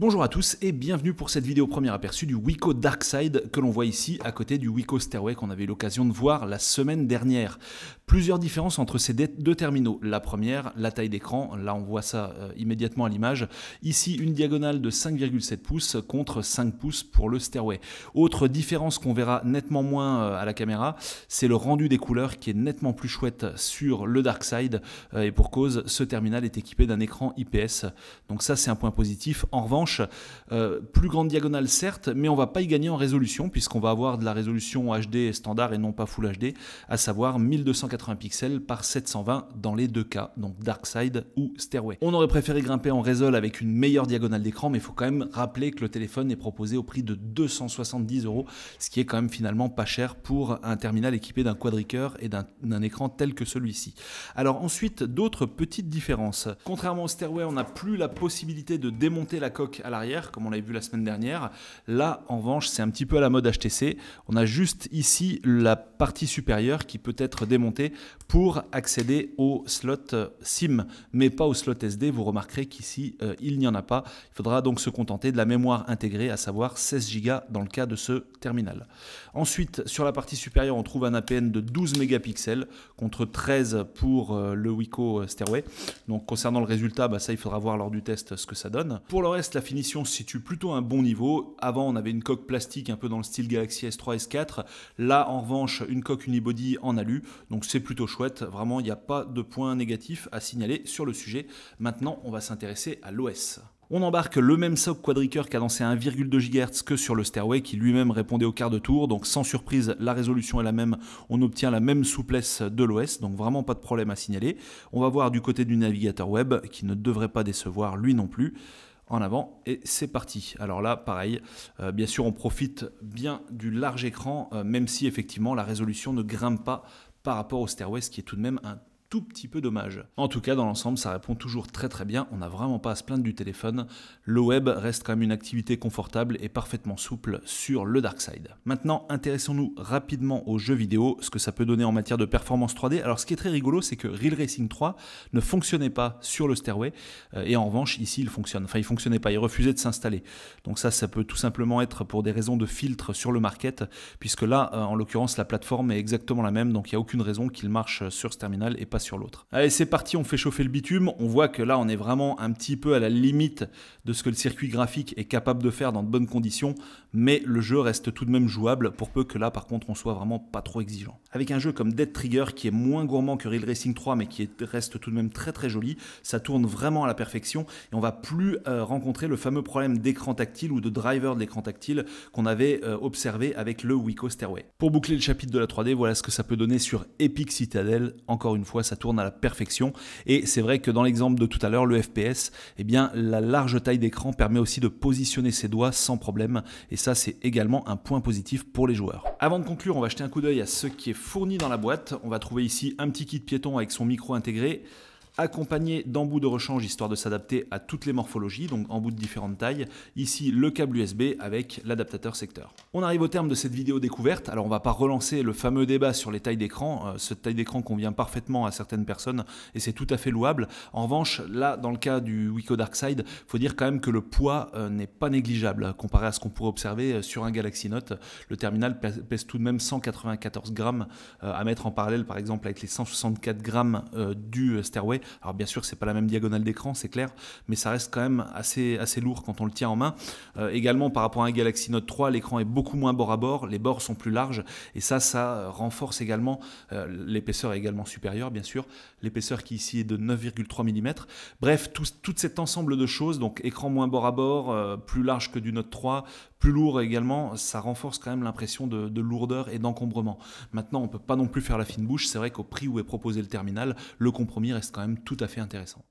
Bonjour à tous et bienvenue pour cette vidéo premier aperçu du Wico Darkside que l'on voit ici à côté du Wico Stairway qu'on avait eu l'occasion de voir la semaine dernière. Plusieurs différences entre ces deux terminaux. La première, la taille d'écran, là on voit ça euh, immédiatement à l'image. Ici une diagonale de 5,7 pouces contre 5 pouces pour le Stairway. Autre différence qu'on verra nettement moins euh, à la caméra, c'est le rendu des couleurs qui est nettement plus chouette sur le Darkside euh, et pour cause ce terminal est équipé d'un écran IPS. Donc ça c'est un point positif. En revanche, euh, plus grande diagonale, certes, mais on va pas y gagner en résolution, puisqu'on va avoir de la résolution HD standard et non pas Full HD, à savoir 1280 pixels par 720 dans les deux cas, donc Dark Side ou Stairway. On aurait préféré grimper en résol avec une meilleure diagonale d'écran, mais il faut quand même rappeler que le téléphone est proposé au prix de 270 euros, ce qui est quand même finalement pas cher pour un terminal équipé d'un quadricœur et d'un écran tel que celui-ci. Alors ensuite, d'autres petites différences. Contrairement au Stairway, on n'a plus la possibilité de démonter la coque à l'arrière, comme on l'avait vu la semaine dernière. Là, en revanche, c'est un petit peu à la mode HTC. On a juste ici la partie supérieure qui peut être démontée pour accéder au slot euh, SIM, mais pas au slot SD. Vous remarquerez qu'ici, euh, il n'y en a pas. Il faudra donc se contenter de la mémoire intégrée, à savoir 16 Go dans le cas de ce terminal. Ensuite, sur la partie supérieure, on trouve un APN de 12 mégapixels contre 13 pour euh, le Wico Stairway. Donc concernant le résultat, bah, ça, il faudra voir lors du test ce que ça donne. Pour le reste, la finition situe plutôt à un bon niveau. Avant, on avait une coque plastique un peu dans le style Galaxy S3, S4. Là, en revanche, une coque unibody en alu. Donc c'est plutôt chouette. Vraiment, il n'y a pas de point négatif à signaler sur le sujet. Maintenant, on va s'intéresser à l'OS. On embarque le même SOC quadricœur a à 1,2 GHz que sur le Stairway qui lui-même répondait au quart de tour, donc sans surprise la résolution est la même, on obtient la même souplesse de l'OS, donc vraiment pas de problème à signaler. On va voir du côté du navigateur web qui ne devrait pas décevoir lui non plus en avant et c'est parti. Alors là, pareil, euh, bien sûr, on profite bien du large écran, euh, même si effectivement la résolution ne grimpe pas par rapport au Wars qui est tout de même un tout petit peu dommage. En tout cas, dans l'ensemble, ça répond toujours très très bien. On n'a vraiment pas à se plaindre du téléphone. Le web reste quand même une activité confortable et parfaitement souple sur le dark side. Maintenant, intéressons-nous rapidement aux jeux vidéo, ce que ça peut donner en matière de performance 3D. Alors, ce qui est très rigolo, c'est que Real Racing 3 ne fonctionnait pas sur le stairway euh, et en revanche, ici, il fonctionne. Enfin, il fonctionnait pas, il refusait de s'installer. Donc ça, ça peut tout simplement être pour des raisons de filtre sur le market, puisque là, euh, en l'occurrence, la plateforme est exactement la même, donc il n'y a aucune raison qu'il marche sur ce terminal et pas sur l'autre. Allez, c'est parti, on fait chauffer le bitume. On voit que là, on est vraiment un petit peu à la limite de ce que le circuit graphique est capable de faire dans de bonnes conditions, mais le jeu reste tout de même jouable pour peu que là, par contre, on soit vraiment pas trop exigeant. Avec un jeu comme Dead Trigger qui est moins gourmand que Real Racing 3, mais qui reste tout de même très très joli, ça tourne vraiment à la perfection et on va plus euh, rencontrer le fameux problème d'écran tactile ou de driver de l'écran tactile qu'on avait euh, observé avec le Wico Stairway. Pour boucler le chapitre de la 3D, voilà ce que ça peut donner sur Epic Citadel. Encore une fois, ça tourne à la perfection. Et c'est vrai que dans l'exemple de tout à l'heure, le FPS, eh bien, la large taille d'écran permet aussi de positionner ses doigts sans problème. Et ça, c'est également un point positif pour les joueurs. Avant de conclure, on va jeter un coup d'œil à ce qui est fourni dans la boîte. On va trouver ici un petit kit piéton avec son micro intégré accompagné d'embouts de rechange histoire de s'adapter à toutes les morphologies, donc embouts de différentes tailles. Ici, le câble USB avec l'adaptateur secteur. On arrive au terme de cette vidéo découverte. Alors, on va pas relancer le fameux débat sur les tailles d'écran. Euh, cette taille d'écran convient parfaitement à certaines personnes et c'est tout à fait louable. En revanche, là, dans le cas du Wico Darkside, faut dire quand même que le poids euh, n'est pas négligeable hein, comparé à ce qu'on pourrait observer euh, sur un Galaxy Note. Le terminal pèse tout de même 194 grammes à mettre en parallèle, par exemple, avec les 164 grammes du Stairway. Alors bien sûr, c'est pas la même diagonale d'écran, c'est clair, mais ça reste quand même assez, assez lourd quand on le tient en main. Euh, également, par rapport à un Galaxy Note 3, l'écran est beaucoup moins bord à bord, les bords sont plus larges, et ça, ça euh, renforce également, euh, l'épaisseur est également supérieure, bien sûr, l'épaisseur qui ici est de 9,3 mm. Bref, tout, cet ensemble de choses, donc écran moins bord à bord, plus large que du Note 3, plus lourd également, ça renforce quand même l'impression de, lourdeur et d'encombrement. Maintenant, on ne peut pas non plus faire la fine bouche, c'est vrai qu'au prix où est proposé le terminal, le compromis reste quand même tout à fait intéressant.